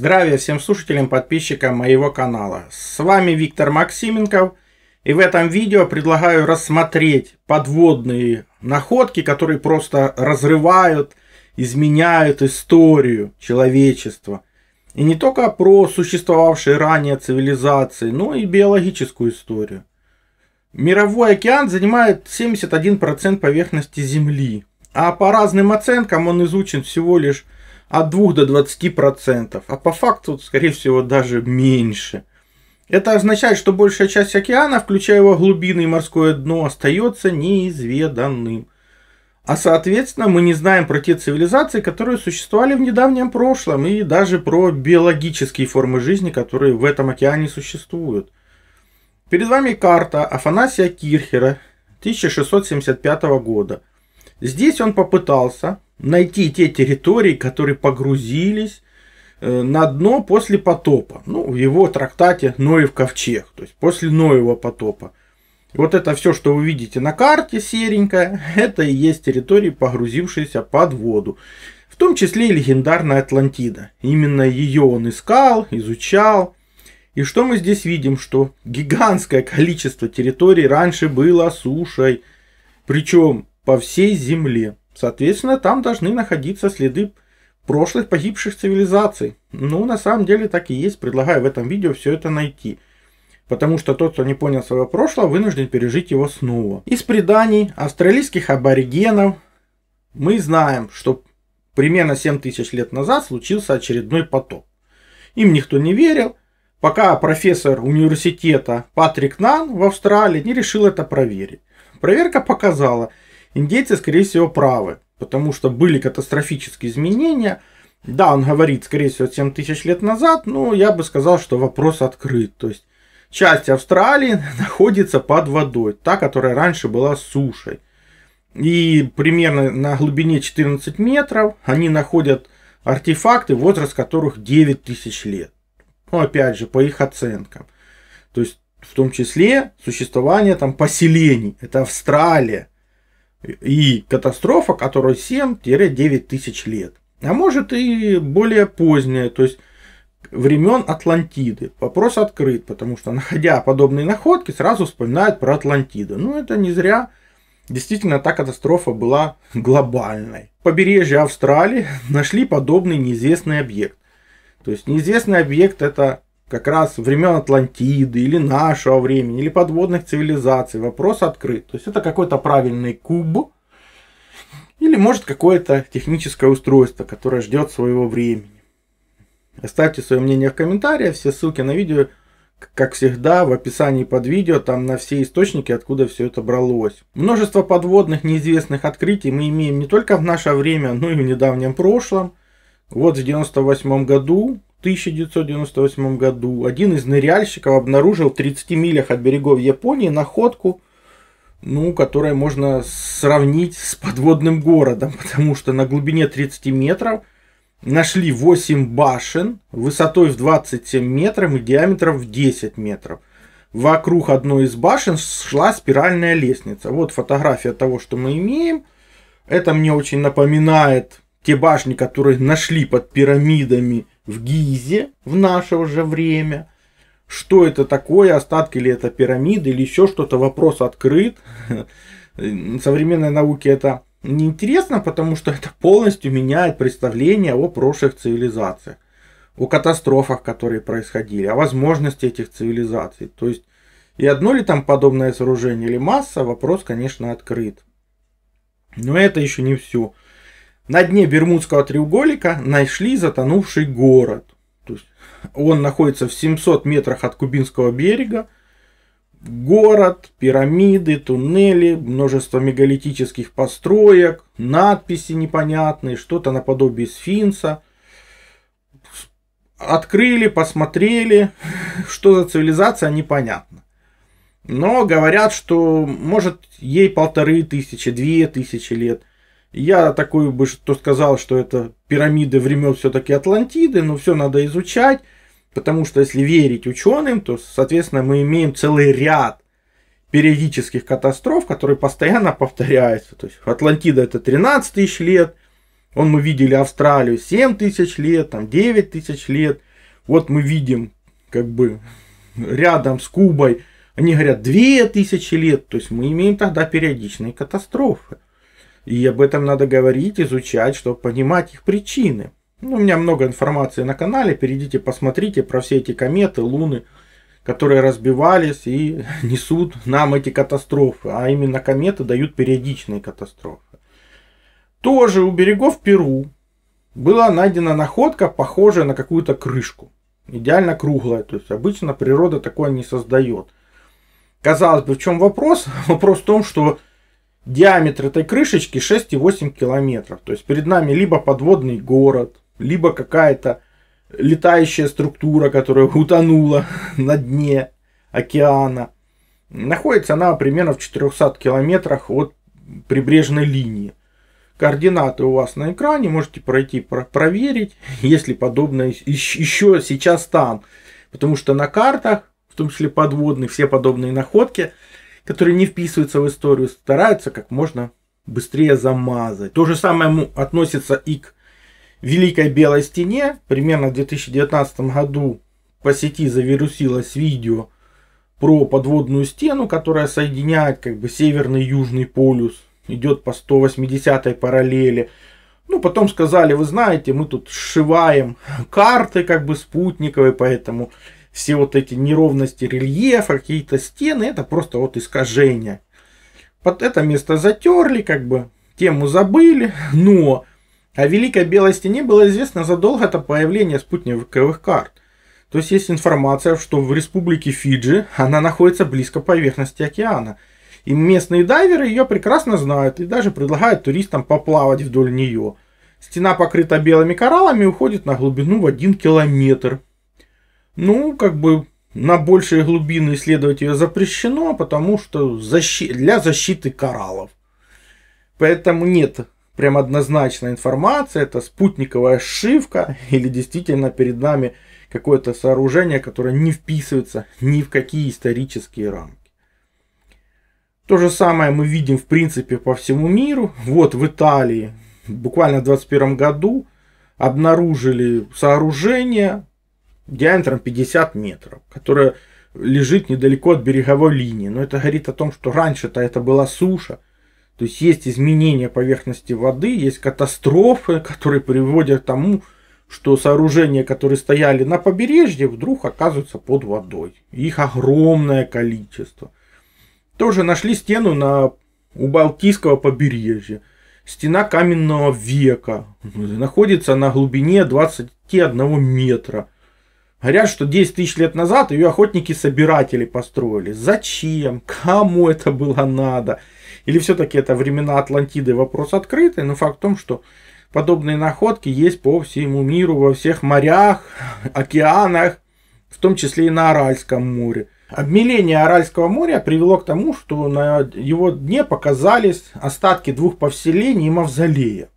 Здравия всем слушателям, подписчикам моего канала. С вами Виктор Максименков. И в этом видео предлагаю рассмотреть подводные находки, которые просто разрывают, изменяют историю человечества. И не только про существовавшие ранее цивилизации, но и биологическую историю. Мировой океан занимает 71% поверхности Земли, а по разным оценкам он изучен всего лишь от 2 до 20%, а по факту, скорее всего, даже меньше. Это означает, что большая часть океана, включая его глубины и морское дно, остается неизведанным. А соответственно, мы не знаем про те цивилизации, которые существовали в недавнем прошлом, и даже про биологические формы жизни, которые в этом океане существуют. Перед вами карта Афанасия Кирхера 1675 года. Здесь он попытался найти те территории, которые погрузились э, на дно после потопа. Ну, в его трактате Ноев ковчег, то есть после Ноева потопа. Вот это все, что вы видите на карте серенькая, это и есть территории, погрузившиеся под воду. В том числе и легендарная Атлантида. Именно ее он искал, изучал. И что мы здесь видим? Что гигантское количество территорий раньше было сушей. Причем по всей земле. Соответственно, там должны находиться следы прошлых погибших цивилизаций. Ну, на самом деле так и есть. Предлагаю в этом видео все это найти. Потому что тот, кто не понял своего прошлого, вынужден пережить его снова. Из преданий австралийских аборигенов мы знаем, что примерно 7 тысяч лет назад случился очередной потоп. Им никто не верил, пока профессор университета Патрик Нан в Австралии не решил это проверить. Проверка показала – индейцы, скорее всего, правы, потому что были катастрофические изменения. Да, он говорит, скорее всего, 7 тысяч лет назад, но я бы сказал, что вопрос открыт. То есть часть Австралии находится под водой, та, которая раньше была сушей. И примерно на глубине 14 метров они находят артефакты, возраст которых 9 тысяч лет. Ну, опять же, по их оценкам. То есть, в том числе, существование там поселений. Это Австралия и катастрофа, которой 7-9 тысяч лет. А может и более поздняя, то есть времен Атлантиды. Вопрос открыт, потому что, находя подобные находки, сразу вспоминают про Атлантиду. Ну, это не зря. Действительно, та катастрофа была глобальной. В побережье Австралии нашли подобный неизвестный объект. То есть неизвестный объект это как раз времен Атлантиды или нашего времени, или подводных цивилизаций, вопрос открыт. То есть это какой-то правильный куб, или может какое-то техническое устройство, которое ждет своего времени. Оставьте свое мнение в комментариях, все ссылки на видео, как всегда, в описании под видео, там на все источники, откуда все это бралось. Множество подводных неизвестных открытий мы имеем не только в наше время, но и в недавнем прошлом. Вот в 98 году 1998 году один из ныряльщиков обнаружил в 30 милях от берегов Японии находку, ну, которая можно сравнить с подводным городом, потому что на глубине 30 метров нашли 8 башен высотой в 27 метров и диаметром в 10 метров. Вокруг одной из башен шла спиральная лестница. Вот фотография того, что мы имеем. Это мне очень напоминает те башни, которые нашли под пирамидами – в Гизе в наше уже время. Что это такое, остатки ли это пирамиды или еще что-то, вопрос открыт. Современной науке это неинтересно, потому что это полностью меняет представление о прошлых цивилизациях, о катастрофах, которые происходили, о возможности этих цивилизаций. То есть и одно ли там подобное сооружение или масса, вопрос, конечно, открыт. Но это еще не все. На дне Бермудского треугольника нашли затонувший город. То есть он находится в 700 метрах от Кубинского берега. Город, пирамиды, туннели, множество мегалитических построек, надписи непонятные, что-то наподобие сфинкса. Открыли, посмотрели, что за цивилизация, непонятно. Но говорят, что может ей полторы тысячи, две тысячи лет. Я такой бы что сказал, что это пирамиды времен все-таки Атлантиды, но все надо изучать, потому что если верить ученым, то, соответственно, мы имеем целый ряд периодических катастроф, которые постоянно повторяются. То есть Атлантида это 13 тысяч лет, он мы видели Австралию 7 тысяч лет, там 9 тысяч лет. Вот мы видим как бы рядом с Кубой, они говорят 2 тысячи лет, то есть мы имеем тогда периодичные катастрофы. И об этом надо говорить, изучать, чтобы понимать их причины. Ну, у меня много информации на канале, перейдите, посмотрите про все эти кометы, луны, которые разбивались и несут нам эти катастрофы. А именно кометы дают периодичные катастрофы. Тоже у берегов Перу была найдена находка, похожая на какую-то крышку. Идеально круглая. То есть обычно природа такое не создает. Казалось бы, в чем вопрос? Вопрос в том, что Диаметр этой крышечки 6,8 километров. То есть перед нами либо подводный город, либо какая-то летающая структура, которая утонула на дне океана. Находится она примерно в 400 километрах от прибрежной линии. Координаты у вас на экране, можете пройти проверить, если подобное еще сейчас там. Потому что на картах, в том числе подводных, все подобные находки – которые не вписываются в историю, стараются как можно быстрее замазать. То же самое относится и к Великой Белой Стене. Примерно в 2019 году по сети завирусилось видео про подводную стену, которая соединяет как бы северный и южный полюс. Идет по 180 параллели. Ну, потом сказали, вы знаете, мы тут сшиваем карты как бы спутниковые, поэтому все вот эти неровности рельефа, какие-то стены, это просто вот искажение. Под это место затерли, как бы тему забыли, но о Великой Белой Стене было известно задолго до появления спутниковых карт. То есть есть информация, что в республике Фиджи она находится близко поверхности океана. И местные дайверы ее прекрасно знают и даже предлагают туристам поплавать вдоль нее. Стена покрыта белыми кораллами и уходит на глубину в один километр. Ну, как бы на большие глубины исследовать ее запрещено, потому что защи- для защиты кораллов. Поэтому нет прям однозначной информации, это спутниковая сшивка или действительно перед нами какое-то сооружение, которое не вписывается ни в какие исторические рамки. То же самое мы видим в принципе по всему миру. Вот в Италии буквально в 2021 году обнаружили сооружение, диаметром 50 метров, которая лежит недалеко от береговой линии. Но это говорит о том, что раньше-то это была суша. То есть есть изменения поверхности воды, есть катастрофы, которые приводят к тому, что сооружения, которые стояли на побережье, вдруг оказываются под водой. Их огромное количество. Тоже нашли стену на, у Балтийского побережья. Стена каменного века. Находится на глубине 21 метра. Говорят, что 10 тысяч лет назад ее охотники-собиратели построили. Зачем? Кому это было надо? Или все-таки это времена Атлантиды вопрос открытый, но факт в том, что подобные находки есть по всему миру, во всех морях, океанах, в том числе и на Аральском море. Обмеление Аральского моря привело к тому, что на его дне показались остатки двух повселений и мавзолея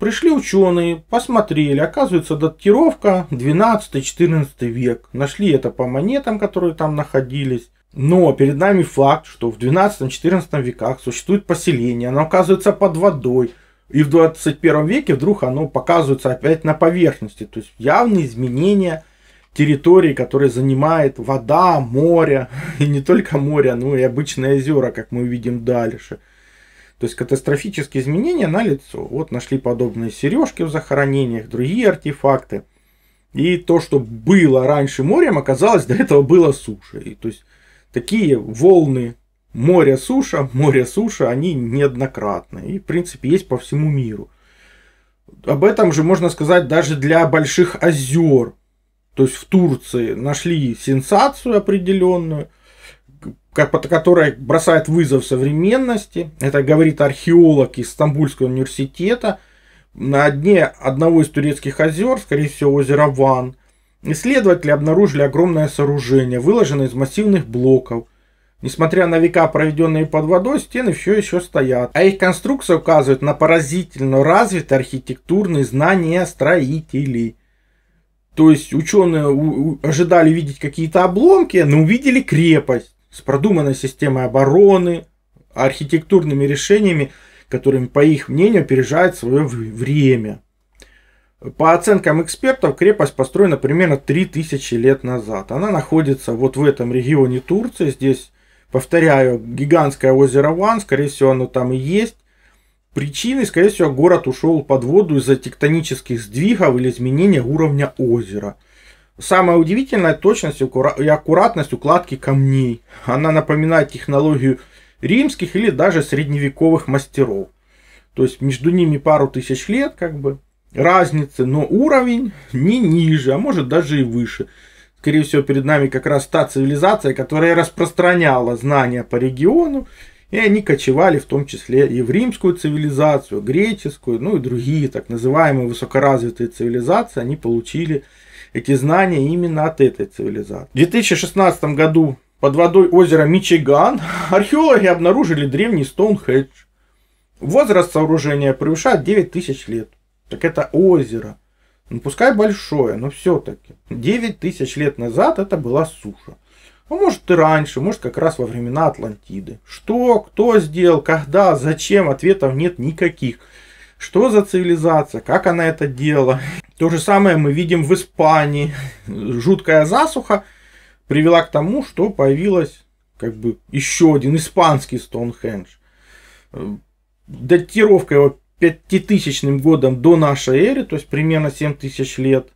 пришли ученые, посмотрели, оказывается, датировка 12-14 век. Нашли это по монетам, которые там находились. Но перед нами факт, что в 12-14 веках существует поселение, оно оказывается под водой. И в 21 веке вдруг оно показывается опять на поверхности. То есть явные изменения территории, которые занимает вода, море. И не только море, но и обычные озера, как мы увидим дальше. То есть катастрофические изменения на лицо. Вот нашли подобные сережки в захоронениях, другие артефакты. И то, что было раньше морем, оказалось до этого было сушей. То есть такие волны моря-суша, море-суша, они неоднократны. И, в принципе, есть по всему миру. Об этом же можно сказать даже для больших озер. То есть в Турции нашли сенсацию определенную – как которая бросает вызов современности. Это говорит археолог из Стамбульского университета. На дне одного из турецких озер, скорее всего озера Ван, исследователи обнаружили огромное сооружение, выложенное из массивных блоков. Несмотря на века, проведенные под водой, стены все еще стоят. А их конструкция указывает на поразительно развитые архитектурные знания строителей. То есть ученые ожидали видеть какие-то обломки, но увидели крепость с продуманной системой обороны, архитектурными решениями, которыми, по их мнению, опережает свое время. По оценкам экспертов, крепость построена примерно 3000 лет назад. Она находится вот в этом регионе Турции. Здесь, повторяю, гигантское озеро Ван, скорее всего, оно там и есть. Причиной, скорее всего, город ушел под воду из-за тектонических сдвигов или изменения уровня озера – Самое удивительное – точность и аккуратность укладки камней. Она напоминает технологию римских или даже средневековых мастеров. То есть между ними пару тысяч лет как бы разницы, но уровень не ниже, а может даже и выше. Скорее всего, перед нами как раз та цивилизация, которая распространяла знания по региону, и они кочевали в том числе и в римскую цивилизацию, греческую, ну и другие так называемые высокоразвитые цивилизации, они получили эти знания именно от этой цивилизации. В 2016 году под водой озера Мичиган археологи обнаружили древний Стоунхедж. Возраст сооружения превышает 9000 лет. Так это озеро. Ну, пускай большое, но все-таки. 9 тысяч лет назад это была суша. А может и раньше, может как раз во времена Атлантиды. Что, кто сделал, когда, зачем, ответов нет никаких. Что за цивилизация, как она это делала, то же самое мы видим в Испании. Жуткая засуха привела к тому, что появилась как бы еще один испанский Стоунхендж. Э, датировка его 5000 годом до нашей эры, то есть примерно 7000 лет.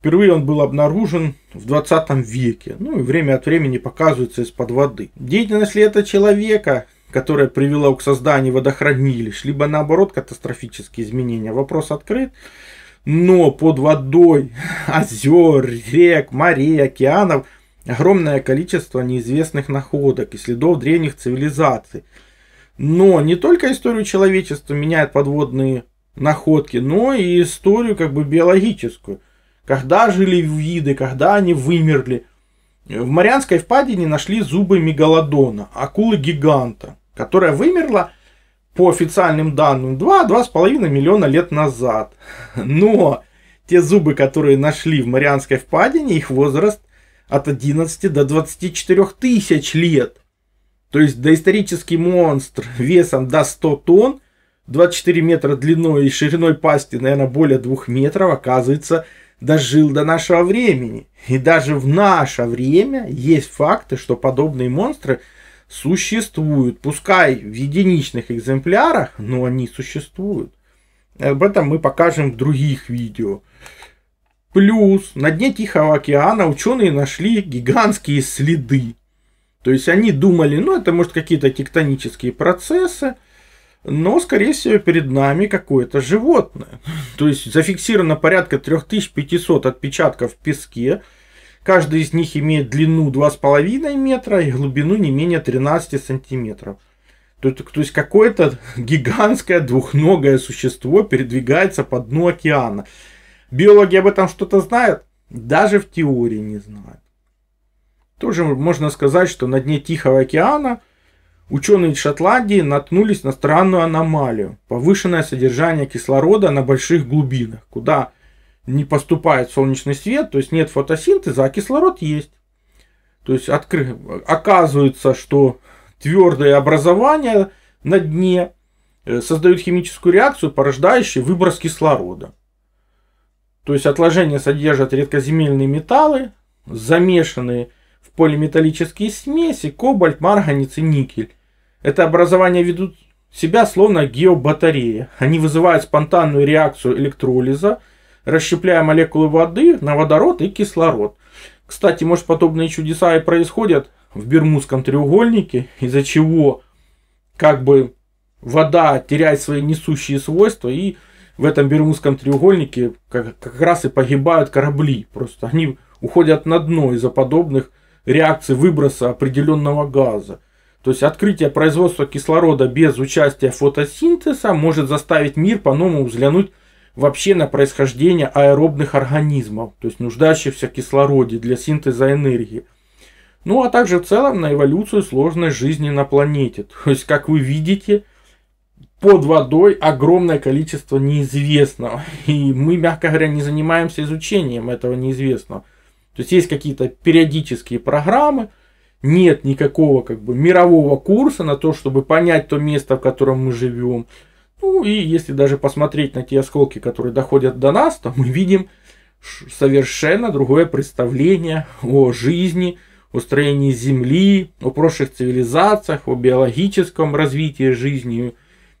Впервые он был обнаружен в 20 веке. Ну и время от времени показывается из-под воды. Деятельность ли это человека, которая привела к созданию водохранилищ, либо наоборот катастрофические изменения, вопрос открыт. Но под водой озер, рек, морей, океанов огромное количество неизвестных находок и следов древних цивилизаций. Но не только историю человечества меняют подводные находки, но и историю как бы биологическую. Когда жили виды, когда они вымерли. В Марианской впадине нашли зубы мегалодона, акулы-гиганта, которая вымерла – по официальным данным 2-2,5 миллиона лет назад. Но те зубы, которые нашли в Марианской впадине, их возраст от 11 до 24 тысяч лет. То есть доисторический монстр весом до 100 тонн, 24 метра длиной и шириной пасти, наверное, более 2 метров, оказывается, дожил до нашего времени. И даже в наше время есть факты, что подобные монстры – существуют, пускай в единичных экземплярах, но они существуют. Об этом мы покажем в других видео. Плюс на дне Тихого океана ученые нашли гигантские следы. То есть они думали, ну это может какие-то тектонические процессы, но, скорее всего, перед нами какое-то животное. То есть зафиксировано порядка 3500 отпечатков в песке, Каждый из них имеет длину 2,5 метра и глубину не менее 13 сантиметров. То, то, то есть какое-то гигантское двухногое существо передвигается по дну океана. Биологи об этом что-то знают? Даже в теории не знают. Тоже можно сказать, что на дне Тихого океана ученые из Шотландии наткнулись на странную аномалию. Повышенное содержание кислорода на больших глубинах, куда не поступает солнечный свет, то есть нет фотосинтеза, а кислород есть. То есть откры... оказывается, что твердые образования на дне э, создают химическую реакцию, порождающую выброс кислорода. То есть отложения содержат редкоземельные металлы, замешанные в полиметаллические смеси, кобальт, марганец и никель. Это образование ведут себя словно геобатареи. Они вызывают спонтанную реакцию электролиза – расщепляя молекулы воды на водород и кислород. Кстати, может подобные чудеса и происходят в Бермудском треугольнике, из-за чего как бы вода теряет свои несущие свойства и в этом Бермудском треугольнике как, как раз и погибают корабли. Просто они уходят на дно из-за подобных реакций выброса определенного газа. То есть открытие производства кислорода без участия фотосинтеза может заставить мир по-новому взглянуть вообще на происхождение аэробных организмов, то есть нуждающихся в кислороде для синтеза энергии. Ну а также в целом на эволюцию сложной жизни на планете. То есть, как вы видите, под водой огромное количество неизвестного. И мы, мягко говоря, не занимаемся изучением этого неизвестного. То есть есть какие-то периодические программы, нет никакого как бы мирового курса на то, чтобы понять то место, в котором мы живем, ну и если даже посмотреть на те осколки, которые доходят до нас, то мы видим совершенно другое представление о жизни, о строении Земли, о прошлых цивилизациях, о биологическом развитии жизни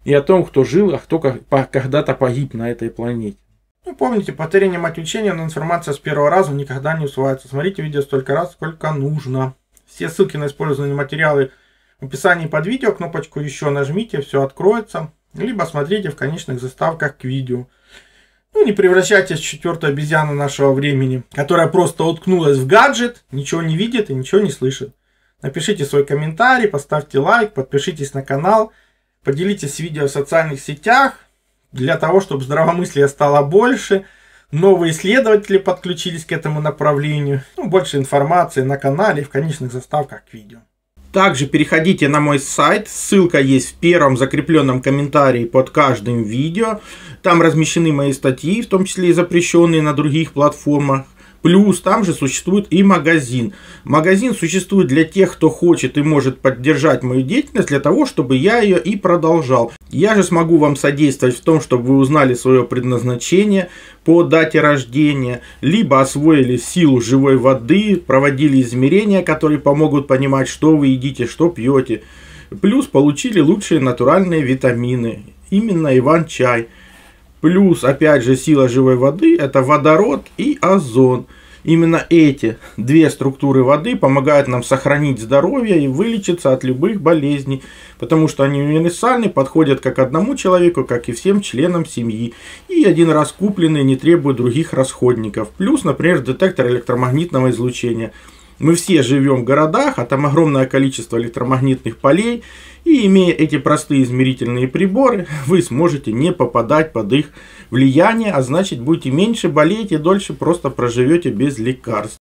и о том, кто жил, а кто когда-то погиб на этой планете. Ну, помните, по трениям от учения, но информация с первого раза никогда не усваивается. Смотрите видео столько раз, сколько нужно. Все ссылки на использованные материалы в описании под видео, кнопочку еще нажмите, все откроется либо смотрите в конечных заставках к видео. Ну, не превращайтесь в четвертую обезьяну нашего времени, которая просто уткнулась в гаджет, ничего не видит и ничего не слышит. Напишите свой комментарий, поставьте лайк, подпишитесь на канал, поделитесь видео в социальных сетях, для того, чтобы здравомыслия стало больше, новые исследователи подключились к этому направлению, ну, больше информации на канале и в конечных заставках к видео. Также переходите на мой сайт, ссылка есть в первом закрепленном комментарии под каждым видео. Там размещены мои статьи, в том числе и запрещенные на других платформах. Плюс там же существует и магазин. Магазин существует для тех, кто хочет и может поддержать мою деятельность, для того, чтобы я ее и продолжал. Я же смогу вам содействовать в том, чтобы вы узнали свое предназначение по дате рождения, либо освоили силу живой воды, проводили измерения, которые помогут понимать, что вы едите, что пьете. Плюс получили лучшие натуральные витамины, именно Иван-чай – Плюс, опять же, сила живой воды – это водород и озон. Именно эти две структуры воды помогают нам сохранить здоровье и вылечиться от любых болезней, потому что они универсальны, подходят как одному человеку, как и всем членам семьи, и один раз купленные не требуют других расходников. Плюс, например, детектор электромагнитного излучения. Мы все живем в городах, а там огромное количество электромагнитных полей, и имея эти простые измерительные приборы, вы сможете не попадать под их влияние, а значит будете меньше болеть и дольше просто проживете без лекарств.